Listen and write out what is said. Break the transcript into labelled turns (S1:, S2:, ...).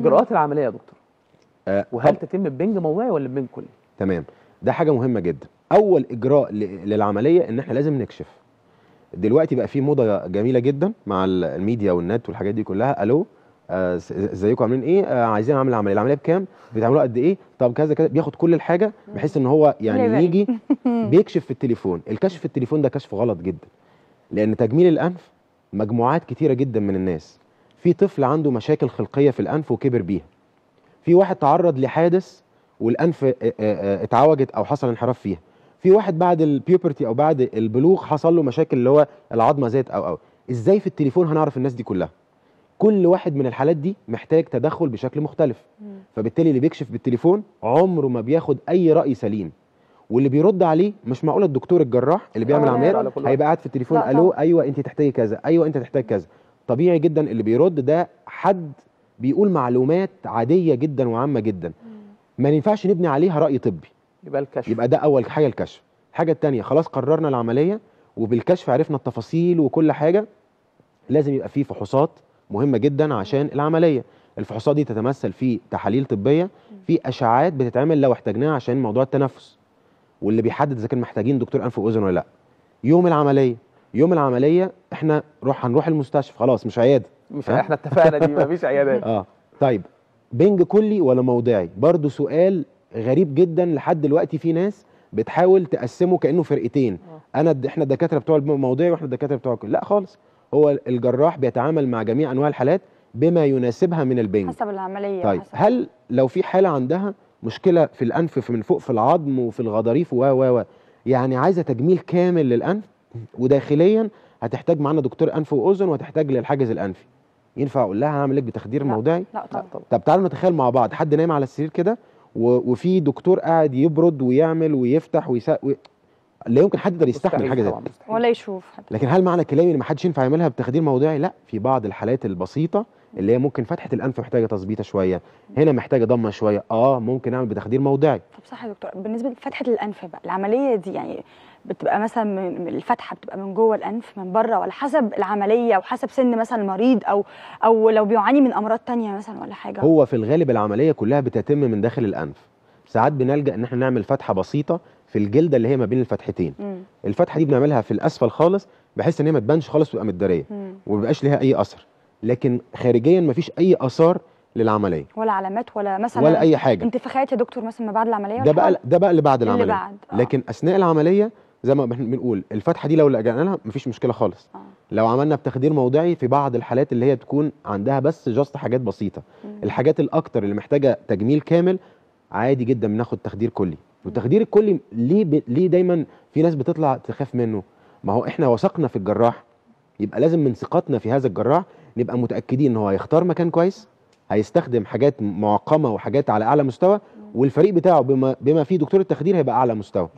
S1: اجراءات العمليه يا دكتور آه وهل طب. تتم ببنج موضعي ولا ببنج كلي تمام ده حاجه مهمه جدا اول اجراء للعمليه ان احنا لازم نكشف دلوقتي بقى في موضه جميله جدا مع الميديا والنت والحاجات دي كلها الو آه، ازيكم آه عاملين ايه آه عايزين اعمل عمليه العمليه بكام بتعملوها قد ايه طب كذا كذا بياخد كل الحاجه بحيث ان هو يعني يجي بيكشف في التليفون الكشف في التليفون ده كشف غلط جدا لان تجميل الانف مجموعات كتيره جدا من الناس في طفل عنده مشاكل خلقيه في الانف وكبر بيها في واحد تعرض لحادث والانف آه، آه، آه، اتعوجت او حصل انحراف فيها في واحد بعد البيوبرتي او بعد البلوغ حصل له مشاكل اللي هو العظمه زادت او او ازاي في التليفون هنعرف الناس دي كلها كل واحد من الحالات دي محتاج تدخل بشكل مختلف فبالتالي اللي بيكشف بالتليفون عمره ما بياخد اي راي سليم واللي بيرد عليه مش معقول الدكتور الجراح اللي بيعمل عمليات هيبقى قاعد في التليفون الو ايوه انت تحتاجي كذا ايوه انت تحتاج كذا طبيعي جدا اللي بيرد ده حد بيقول معلومات عاديه جدا وعامه جدا ما ينفعش نبني عليها راي طبي يبقى الكشف يبقى ده اول حاجه الكشف الحاجه الثانيه خلاص قررنا العمليه وبالكشف عرفنا التفاصيل وكل حاجه لازم يبقى في فحوصات مهمه جدا عشان العمليه الفحوصات دي تتمثل في تحاليل طبيه في اشعاعات بتتعمل لو احتاجناها عشان موضوع التنفس واللي بيحدد اذا كان محتاجين دكتور انف واذن ولا لا يوم العمليه يوم العمليه احنا روح هنروح المستشفى خلاص مش عياده مش احنا اتفقنا دي مفيش عيادات اه طيب بنج كلي ولا موضعي برضو سؤال غريب جدا لحد دلوقتي في ناس بتحاول تقسمه كانه فرقتين آه. انا احنا الدكاتره بتوع الموضعي واحنا الدكاتره بتوع كل. لا خالص هو الجراح بيتعامل مع جميع انواع الحالات بما يناسبها من البنج حسب العمليه طيب حسب. هل لو في حاله عندها مشكله في الانف في من فوق في العظم وفي الغضاريف و و و يعني عايزه تجميل كامل للانف وداخليا هتحتاج معانا دكتور انف واذن وهتحتاج للحاجز الانفي ينفع اقول لها هعمل لك بتخدير لا موضعي لا طبعا طب تعالوا نتخيل مع بعض حد نايم على السرير كده وفي دكتور قاعد يبرد ويعمل ويفتح ويسق وي... لا يمكن حد يقدر يستحمل حاجه زي ولا يشوف حد لكن هل معنى كلامي ان ما حدش ينفع يعملها بتخدير موضعي لا في بعض الحالات البسيطه اللي هي ممكن فتحه الانف محتاجه تظبيطه شويه هنا محتاجه ضمه شويه اه ممكن اعمل بتخدير موضعي طب صح يا دكتور بالنسبه لفتحه الانف بقى العمليه دي يعني بتبقى مثلا من الفتحه بتبقى من جوه الانف من بره ولا حسب العمليه وحسب سن مثلا المريض او او لو بيعاني من امراض تانية مثلا ولا حاجه هو في الغالب العمليه كلها بتتم من داخل الانف ساعات بنلجا ان احنا نعمل فتحه بسيطه في الجلده اللي هي ما بين الفتحتين م. الفتحه دي بنعملها في الاسفل خالص بحيث ان هي ما تبانش خالص وتبقى متداريه وما بيبقاش ليها اي اثر لكن خارجيا مفيش اي اثار للعمليه ولا علامات ولا مثلا ولا اي حاجه انتفاخات يا دكتور مثلا ما بعد العمليه ده بقى ده بقى اللي بعد العمليه اللي بعد. آه. لكن اثناء العمليه زي ما بنقول الفتحه دي لو لجأنا لها مفيش مشكله خالص آه. لو عملنا بتخدير موضعي في بعض الحالات اللي هي تكون عندها بس جاست حاجات بسيطه مم. الحاجات الاكتر اللي محتاجه تجميل كامل عادي جدا بناخد تخدير كلي والتخدير الكلي ليه ب... ليه دايما في ناس بتطلع تخاف منه ما هو احنا وثقنا في الجراح يبقى لازم من ثقتنا في هذا الجراح نبقى متاكدين ان هو هيختار مكان كويس هيستخدم حاجات معقمه وحاجات على اعلى مستوى والفريق بتاعه بما, بما فيه دكتور التخدير هيبقى اعلى مستوى